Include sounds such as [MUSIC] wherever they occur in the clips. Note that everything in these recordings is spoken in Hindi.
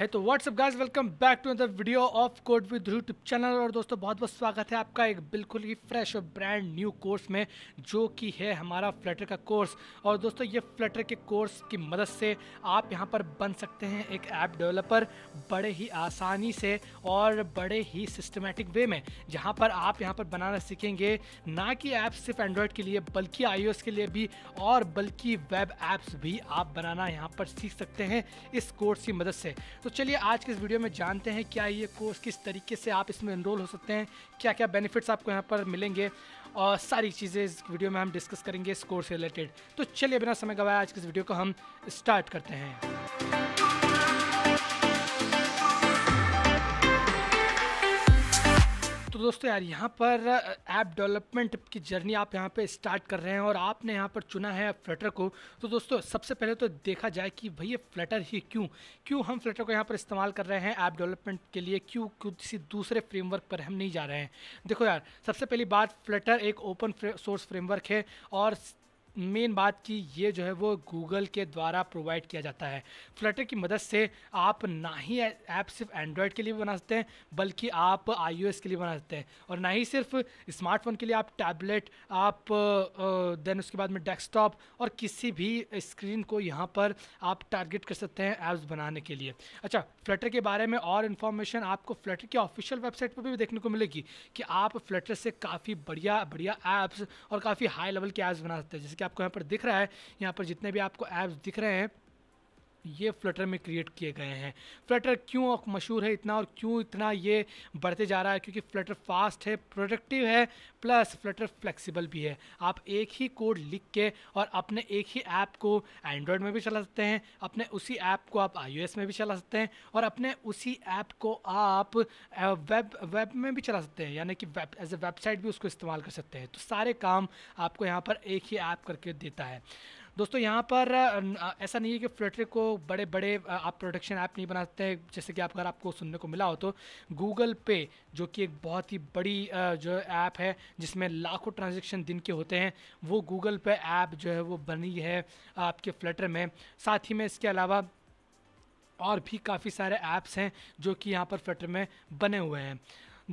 है तो what's up guys welcome back to other video of code with YouTube channel और दोस्तों बहुत बहुत स्वागत है आपका एक बिल्कुल ही फ्रेश और ब्रांड न्यू कोर्स में जो कि है हमारा फ्लटर का कोर्स और दोस्तों ये फ्लटर के कोर्स की मदद से आप यहाँ पर बन सकते हैं एक ऐप डेवलपर बड़े ही आसानी से और बड़े ही सिस्टमेटिक वे में जहाँ पर आप यहाँ पर बनाना सीखेंगे ना कि ऐप सिर्फ एंड्रॉयड के लिए बल्कि आई के लिए भी और बल्कि वेब ऐप्स भी आप बनाना यहाँ पर सीख सकते हैं इस कोर्स की मदद से तो तो चलिए आज के इस वीडियो में जानते हैं क्या ये कोर्स किस तरीके से आप इसमें इनरोल हो सकते हैं क्या क्या बेनिफिट्स आपको यहाँ पर मिलेंगे और सारी चीज़ें इस वीडियो में हम डिस्कस करेंगे इस कोर्स से रिलेटेड तो चलिए बिना समय गवाया आज के इस वीडियो को हम स्टार्ट करते हैं तो दोस्तों यार यहाँ पर ऐप डेवलपमेंट की जर्नी आप यहाँ पे स्टार्ट कर रहे हैं और आपने यहाँ पर चुना है फ्लटर को तो दोस्तों सबसे पहले तो देखा जाए कि भैया फ्लटर ही क्यों क्यों हम फ्लटर को यहाँ पर इस्तेमाल कर रहे हैं ऐप डेवलपमेंट के लिए क्यों किसी दूसरे फ्रेमवर्क पर हम नहीं जा रहे हैं देखो यार सबसे पहली बात फ्लटर एक ओपन सोर्स फ्रेमवर्क है और मेन बात कि ये जो है वो गूगल के द्वारा प्रोवाइड किया जाता है फ्लटर की मदद से आप ना ही ऐप सिर्फ एंड्रॉयड के लिए बना सकते हैं बल्कि आप आई के लिए बना सकते हैं और ना ही सिर्फ स्मार्टफोन के लिए आप टैबलेट आप देन उसके बाद में डेस्कटॉप और किसी भी स्क्रीन को यहाँ पर आप टारगेट कर सकते हैं ऐप्स बनाने के लिए अच्छा फ्लटर के बारे में और इन्फॉर्मेशन आपको फ्लटर की ऑफिशियल वेबसाइट पर भी देखने को मिलेगी कि आप फ्लटर से काफ़ी बढ़िया बढ़िया ऐप्स और काफ़ी हाई लेवल के ऐप्स बना सकते हैं जैसे कि आपको यहाँ पर दिख रहा है यहाँ पर जितने भी आपको ऐप्स दिख रहे हैं ये फ्लटर में क्रिएट किए गए हैं फ्लटर क्यों मशहूर है इतना और क्यों इतना ये बढ़ते जा रहा है क्योंकि फ्लटर फास्ट है प्रोडक्टिव है प्लस फ्लटर फ्लेक्सिबल भी है आप एक ही कोड लिख के और अपने एक ही ऐप को एंड्रॉयड में भी चला सकते हैं अपने उसी ऐप को आप आई में भी चला सकते हैं और अपने उसी ऐप को आप वेब वेब में भी चला सकते हैं यानी कि वेब एज ए वेबसाइट भी उसको इस्तेमाल कर सकते हैं तो सारे काम आपको यहाँ पर एक ही ऐप करके देता है दोस्तों यहाँ पर ऐसा नहीं है कि फ्लटर को बड़े बड़े आप प्रोडक्शन ऐप नहीं बनाते जैसे कि आप अगर आपको सुनने को मिला हो तो गूगल पे जो कि एक बहुत ही बड़ी जो ऐप है जिसमें लाखों ट्रांजेक्शन दिन के होते हैं वो गूगल पे ऐप जो है वो बनी है आपके फ्लटर में साथ ही में इसके अलावा और भी काफ़ी सारे ऐप्स हैं जो कि यहाँ पर फ्लटर में बने हुए हैं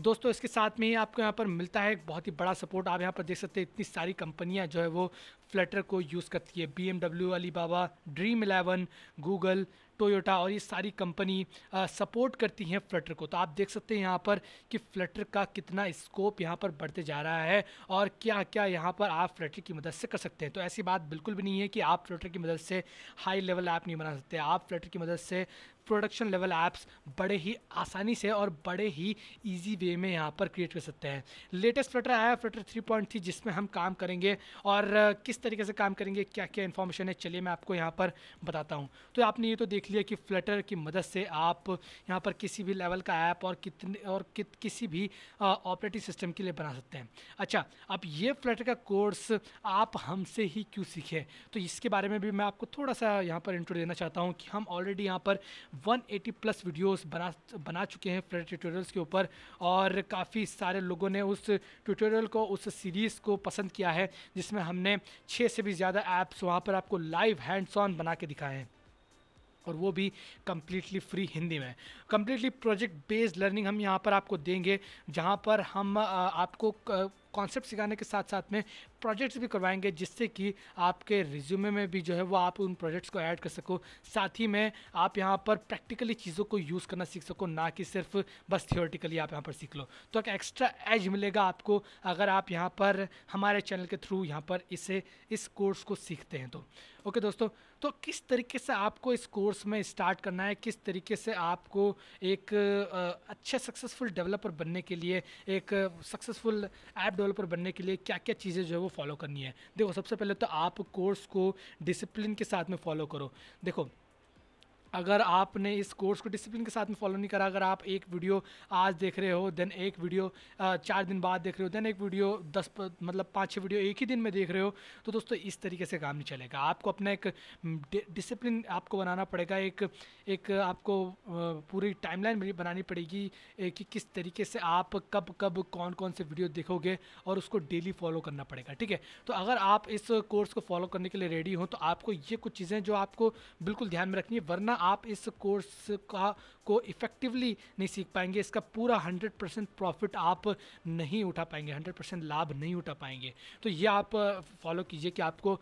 दोस्तों इसके साथ में ही आपको यहाँ पर मिलता है एक बहुत ही बड़ा सपोर्ट आप यहाँ पर देख सकते हैं इतनी सारी कंपनियाँ जो है वो फ्लटर को यूज़ करती है B M W Alibaba Dream Eleven Google Toyota और ये सारी कंपनी सपोर्ट करती हैं फ्लटर को तो आप देख सकते हैं यहाँ पर कि फ्लटर का कितना स्कोप यहाँ पर बढ़ते जा रहा है और क्या क्या यहाँ पर आप फ्लटर की मदद से कर सकते हैं तो ऐसी बात बिल्कुल भी नहीं है कि आप फ्लटर की मदद से हाई लेवल ऐप नहीं बना सकते आप फ्लटर की मदद से प्रोडक्शन लेवल ऐप्स बड़े ही आसानी से और बड़े ही ईजी वे में यहाँ पर क्रिएट कर सकते हैं लेटेस्ट फ्लटर आया है फ्लटर थ्री पॉइंट थ्री जिसमें हम काम करेंगे और किस तरीके से काम करेंगे क्या क्या इन्फॉर्मेशन है चलिए मैं आपको यहाँ पर बताता हूँ तो आपने ये तो देख लिया कि फ्लटर की मदद से आप यहाँ पर किसी भी लेवल का ऐप और कितने और कि, किसी भी ऑपरेटिंग सिस्टम के लिए बना सकते हैं अच्छा अब ये फ्लटर का कोर्स आप हमसे ही क्यों सीखे तो इसके बारे में भी मैं आपको थोड़ा सा यहाँ पर इंट्रो देना चाहता हूँ कि हम ऑलरेडी यहाँ पर 180 प्लस वीडियोस बना बना चुके हैं फ्लड ट्यूटोरियल्स के ऊपर और काफ़ी सारे लोगों ने उस ट्यूटोरियल को उस सीरीज़ को पसंद किया है जिसमें हमने छः से भी ज़्यादा ऐप्स वहाँ पर आपको लाइव हैंड्स ऑन बना के दिखाए हैं और वो भी कम्प्लीटली फ्री हिंदी में कम्प्लीटली प्रोजेक्ट बेस्ड लर्निंग हम यहाँ पर आपको देंगे जहाँ पर हम आपको कॉन्सेप्ट सिखाने के साथ साथ में प्रोजेक्ट्स भी करवाएंगे जिससे कि आपके रिज्यूमे में भी जो है वो आप उन प्रोजेक्ट्स को ऐड कर सको साथ ही में आप यहाँ पर प्रैक्टिकली चीज़ों को यूज़ करना सीख सको ना कि सिर्फ बस थियोरटिकली आप यहाँ पर सीख लो तो एक एक्स्ट्रा एज मिलेगा आपको अगर आप यहाँ पर हमारे चैनल के थ्रू यहाँ पर इसे इस कोर्स को सीखते हैं तो ओके दोस्तों तो किस तरीके से आपको इस कोर्स में स्टार्ट करना है किस तरीके से आपको एक अच्छे सक्सेसफुल डेवलपर बनने के लिए एक सक्सेसफुल ऐप डेवलपर बनने के लिए क्या क्या चीज़ें जो है वो फॉलो करनी है देखो सबसे पहले तो आप कोर्स को डिसिप्लिन के साथ में फॉलो करो देखो अगर आपने इस कोर्स को डिसिप्लिन के साथ में फॉलो नहीं करा अगर आप एक वीडियो आज देख रहे हो देन एक वीडियो चार दिन बाद देख रहे हो देन एक वीडियो दस मतलब पाँच छः वीडियो एक ही दिन में देख रहे हो तो दोस्तों इस तरीके से काम नहीं चलेगा आपको अपना एक डिसिप्लिन आपको बनाना पड़ेगा एक एक आपको पूरी टाइम भी बनानी पड़ेगी कि किस तरीके से आप कब कब कौन कौन से वीडियो देखोगे और उसको डेली फॉलो करना पड़ेगा ठीक है तो अगर आप इस कोर्स को फॉलो करने के लिए रेडी हो तो आपको ये कुछ चीज़ें जो आपको बिल्कुल ध्यान में रखनी है वरना आप इस कोर्स का को इफ़ेक्टिवली नहीं सीख पाएंगे इसका पूरा 100 परसेंट प्रॉफिट आप नहीं उठा पाएंगे 100 परसेंट लाभ नहीं उठा पाएंगे तो ये आप फॉलो कीजिए कि आपको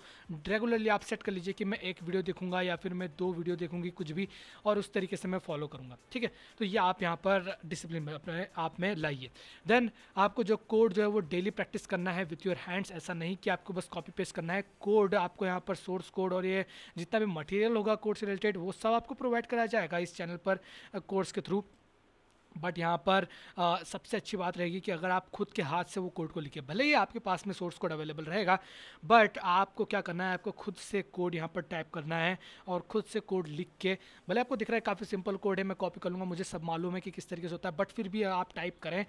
रेगुलरली आप सेट कर लीजिए कि मैं एक वीडियो देखूंगा या फिर मैं दो वीडियो देखूंगी कुछ भी और उस तरीके से मैं फॉलो करूँगा ठीक है तो ये आप यहाँ पर डिसिप्लिन अपने आप में लाइए देन आपको जो कोड जो है वो डेली प्रैक्टिस करना है विथ योर हैंड्स ऐसा नहीं कि आपको बस कॉपी पेस्ट करना है कोड आपको यहाँ पर सोर्स कोड और ये जितना भी मटेरियल होगा कोड से रिलेटेड वो सब आप आपको प्रोवाइड कराया जाएगा इस चैनल पर कोर्स के थ्रू बट यहाँ पर आ, सबसे अच्छी बात रहेगी कि अगर आप खुद के हाथ से वो कोड को लिखे भले ही आपके पास में सोर्स कोड अवेलेबल रहेगा बट आपको क्या करना है आपको खुद से कोड यहाँ पर टाइप करना है और खुद से कोड लिख के भले आपको दिख रहा है काफ़ी सिंपल कोड है मैं कॉपी कर लूँगा मुझे सब मालूम है कि किस तरीके से होता है बट फिर भी आप टाइप करें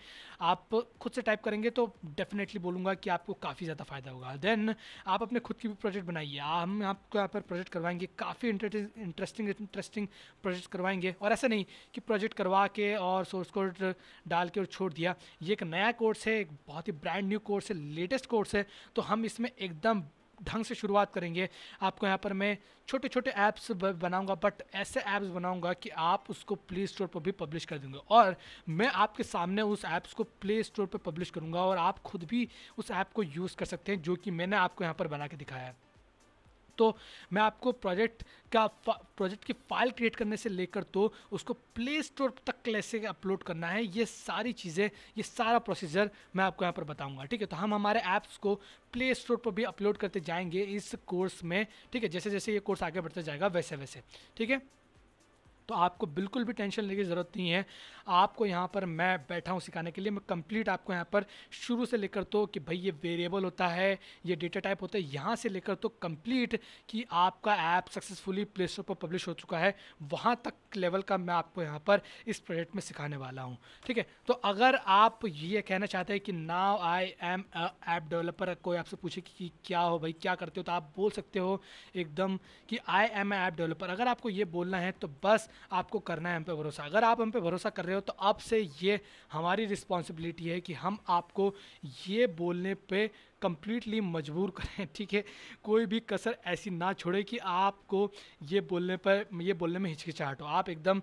आप खुद से टाइप करेंगे तो डेफिनेटली बोलूँगा कि आपको काफ़ी ज़्यादा फ़ायदा होगा देन आप अपने खुद की भी प्रोजेक्ट बनाइए हम आपको यहाँ पर प्रोजेक्ट करवाएंगे काफ़ी इंटरेस्टिंग इंटरेस्टिंग प्रोजेक्ट करवाएंगे और ऐसा नहीं कि प्रोजेक्ट करवा के और सोर्स कोड डाल के और छोड़ दिया ये एक नया कोर्स है एक बहुत ही ब्रांड न्यू कोर्स है लेटेस्ट कोर्स है तो हम इसमें एकदम ढंग से शुरुआत करेंगे आपको यहाँ पर मैं छोटे छोटे ऐप्स बनाऊंगा बट ऐसे ऐप्स बनाऊंगा कि आप उसको प्ले स्टोर पर भी पब्लिश कर देंगे और मैं आपके सामने उस ऐप्स को प्ले स्टोर पर पब्लिश करूंगा और आप खुद भी उस ऐप को यूज़ कर सकते हैं जो कि मैंने आपको यहाँ पर बना के दिखाया है तो मैं आपको प्रोजेक्ट का प्रोजेक्ट की फाइल क्रिएट करने से लेकर तो उसको प्ले स्टोर तक कैसे अपलोड करना है ये सारी चीज़ें ये सारा प्रोसीजर मैं आपको यहाँ पर बताऊँगा ठीक है तो हम हमारे ऐप्स को प्ले स्टोर पर भी अपलोड करते जाएंगे इस कोर्स में ठीक है जैसे जैसे ये कोर्स आगे बढ़ता जाएगा वैसे वैसे ठीक है तो आपको बिल्कुल भी टेंशन लेने की ज़रूरत नहीं है आपको यहाँ पर मैं बैठा हूँ सिखाने के लिए मैं कंप्लीट आपको यहाँ पर शुरू से लेकर तो कि भाई ये वेरिएबल होता है ये डेटा टाइप होता है यहाँ से लेकर तो कंप्लीट कि आपका ऐप सक्सेसफुली प्ले स्टोर पर पब्लिश हो चुका है वहाँ तक लेवल का मैं आपको यहाँ पर इस प्रोजेक्ट में सिखाने वाला हूँ ठीक है तो अगर आप ये कहना चाहते हैं कि now I am app developer कोई आपसे पूछे कि, क्या हो भाई क्या करते हो तो आप बोल सकते हो एकदम कि आई एम ऐप डेवलपर अगर आपको ये बोलना है तो बस आपको करना है हम पे भरोसा अगर आप हम पे भरोसा कर रहे हो तो आपसे ये हमारी रिस्पॉन्सिबिलिटी है कि हम आपको ये बोलने पे कम्प्लीटली मजबूर करें [LAUGHS] ठीक है कोई भी कसर ऐसी ना छोड़े कि आपको ये बोलने पर ये बोलने में हिचकिचाहट हो आप एकदम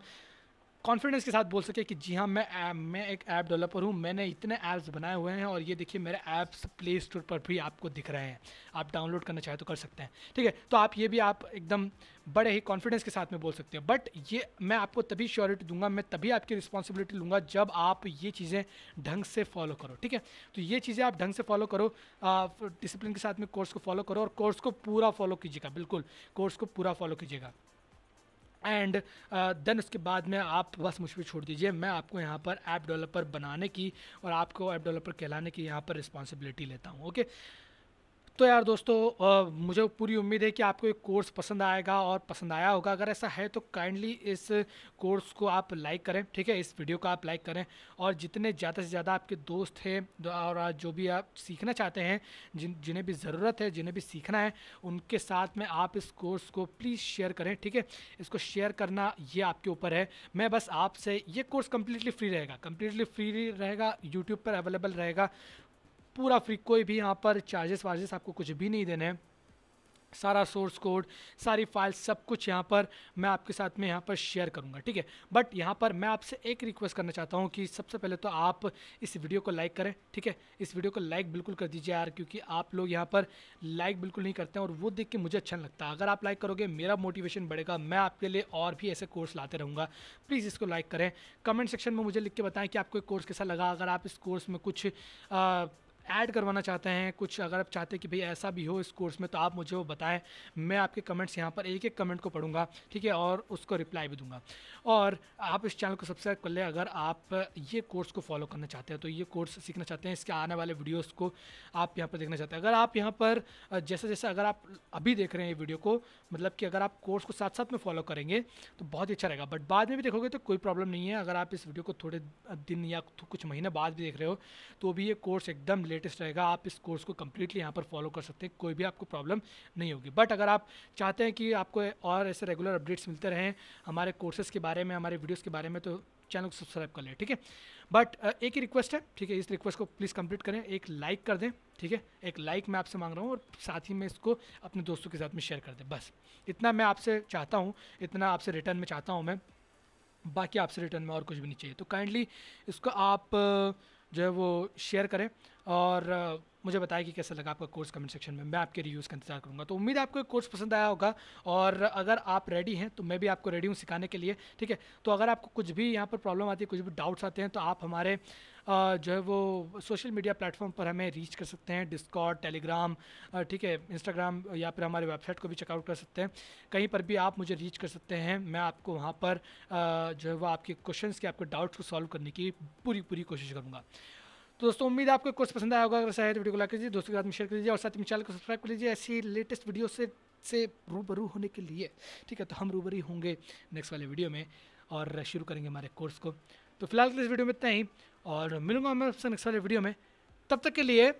कॉन्फिडेंस के साथ बोल सके कि जी हाँ मैं मैं एक ऐप डेवलपर हूँ मैंने इतने ऐप्स बनाए हुए हैं और ये देखिए मेरे ऐप्स प्ले स्टोर पर भी आपको दिख रहे हैं आप डाउनलोड करना चाहे तो कर सकते हैं ठीक है तो आप ये भी आप एकदम बड़े ही कॉन्फिडेंस के साथ में बोल सकते हैं बट ये मैं आपको तभी श्योरिटी दूंगा मैं तभी आपकी रिस्पॉन्सिबिलिटी लूँगा जब आप ये चीज़ें ढंग से फॉलो करो ठीक है तो ये चीज़ें आप ढंग से फॉलो करो डिसिप्लिन के साथ में कोर्स को फॉलो करो और कोर्स को पूरा फॉलो कीजिएगा बिल्कुल कोर्स को पूरा फॉलो कीजिएगा एंड देन uh, उसके बाद में आप बस मुझ पर छोड़ दीजिए मैं आपको यहाँ पर ऐप डेवलपर बनाने की और आपको ऐप डेवलपर कहलाने की यहाँ पर रिस्पॉन्सिबिलिटी लेता हूँ ओके okay? तो यार दोस्तों आ, मुझे पूरी उम्मीद है कि आपको ये कोर्स पसंद आएगा और पसंद आया होगा अगर ऐसा है तो काइंडली इस कोर्स को आप लाइक करें ठीक है इस वीडियो को आप लाइक करें और जितने ज़्यादा से ज़्यादा आपके दोस्त हैं और जो भी आप सीखना चाहते हैं जिन जिन्हें भी ज़रूरत है जिन्हें भी सीखना है उनके साथ में आप इस कोर्स को प्लीज़ शेयर करें ठीक है इसको शेयर करना ये आपके ऊपर है मैं बस आपसे ये कोर्स कम्प्लीटली फ्री रहेगा कम्प्लीटली फ्री रहेगा यूट्यूब पर अवेलेबल रहेगा पूरा फ्री कोई भी यहाँ पर चार्जेस वार्जेस आपको कुछ भी नहीं देने हैं सारा सोर्स कोड सारी फाइल्स सब कुछ यहाँ पर मैं आपके साथ में यहाँ पर शेयर करूँगा ठीक है बट यहाँ पर मैं आपसे एक रिक्वेस्ट करना चाहता हूँ कि सबसे पहले तो आप इस वीडियो को लाइक करें ठीक है इस वीडियो को लाइक बिल्कुल कर दीजिए यार क्योंकि आप लोग यहाँ पर लाइक बिल्कुल नहीं करते हैं और वो देख के मुझे अच्छा लगता है अगर आप लाइक करोगे मेरा मोटिवेशन बढ़ेगा मैं आपके लिए और भी ऐसे कोर्स लाते रहूँगा प्लीज़ इसको लाइक करें कमेंट सेक्शन में मुझे लिख के बताएँ कि आपको एक कोर्स कैसा लगा अगर आप इस कोर्स में कुछ ऐड करवाना चाहते हैं कुछ अगर आप चाहते हैं कि भाई ऐसा भी हो इस कोर्स में तो आप मुझे वो बताएं मैं आपके कमेंट्स यहाँ पर एक एक कमेंट को पढ़ूंगा ठीक है और उसको रिप्लाई भी दूंगा और आप इस चैनल को सब्सक्राइब कर लें अगर आप ये कोर्स को फॉलो करना चाहते हैं तो ये कोर्स सीखना चाहते हैं इसके आने वाले वीडियोज़ को आप यहाँ पर देखना चाहते हैं अगर आप यहाँ पर जैसे जैसे अगर आप अभी देख रहे हैं ये वीडियो को मतलब कि अगर आप कोर्स को साथ साथ में फॉलो करेंगे तो बहुत ही अच्छा रहेगा बट बाद में भी देखोगे तो कोई प्रॉब्लम नहीं है अगर आप इस वीडियो को थोड़े दिन या कुछ महीने बाद भी देख रहे हो तो भी ये कोर्स एकदम लेटेस्ट रहेगा आप इस कोर्स को कम्प्लीटली यहाँ पर फॉलो कर सकते हैं कोई भी आपको प्रॉब्लम नहीं होगी बट अगर आप चाहते हैं कि आपको और ऐसे रेगुलर अपडेट्स मिलते रहें हमारे कोर्सेज़ के बारे में हमारे वीडियोज़ के बारे में तो चैनल को सब्सक्राइब कर लें ठीक है बट एक ही रिक्वेस्ट है ठीक है इस रिक्वेस्ट को प्लीज़ कंप्लीट करें एक लाइक कर दें ठीक है एक लाइक मैं आपसे मांग रहा हूँ और साथ ही में इसको अपने दोस्तों के साथ में शेयर कर दें बस इतना मैं आपसे चाहता हूँ इतना आपसे रिटर्न में चाहता हूँ मैं बाकी आपसे रिटर्न में और कुछ भी नहीं चाहिए तो काइंडली इसको आप जो है वो शेयर करें और मुझे बताएं कि कैसा लगा आपका कोर्स कमेंट सेक्शन में मैं आपके रिव्यूज़ का इंतजार करूँगा तो उम्मीद है आपको कोर्स पसंद आया होगा और अगर आप रेडी हैं तो मैं भी आपको रेडी हूँ सिखाने के लिए ठीक है तो अगर आपको कुछ भी यहाँ पर प्रॉब्लम आती है कुछ भी डाउट्स आते हैं तो आप हमारे जो है वो सोशल मीडिया प्लेटफॉर्म पर हमें रीच कर सकते हैं डिस्कॉट टेलीग्राम ठीक है इंस्टाग्राम या फिर हमारे वेबसाइट को भी चेकआउट कर सकते हैं कहीं पर भी आप मुझे रीच कर सकते हैं मैं आपको वहाँ पर जो है वो आपके क्वेश्चन के आपके डाउट्स को सॉल्व करने की पूरी पूरी कोशिश करूँगा तो दोस्तों उम्मीद आपको कोर्स पसंद आया होगा अगर सही है तो वीडियो को लाइक कीजिए दोस्तों के साथ में शेयर कर और साथ ही चैनल को सब्सक्राइब कर लीजिए ऐसी लेटेस्ट वीडियो से से रूबरू होने के लिए ठीक है तो हम रूबरी होंगे नेक्स्ट वाले वीडियो में और शुरू करेंगे हमारे कोर्स को तो फिलहाल के इस वीडियो में इतना ही और मिलूंगा मैं आपसे नेक्स्ट वाले वीडियो में तब तक के लिए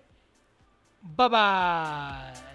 बाय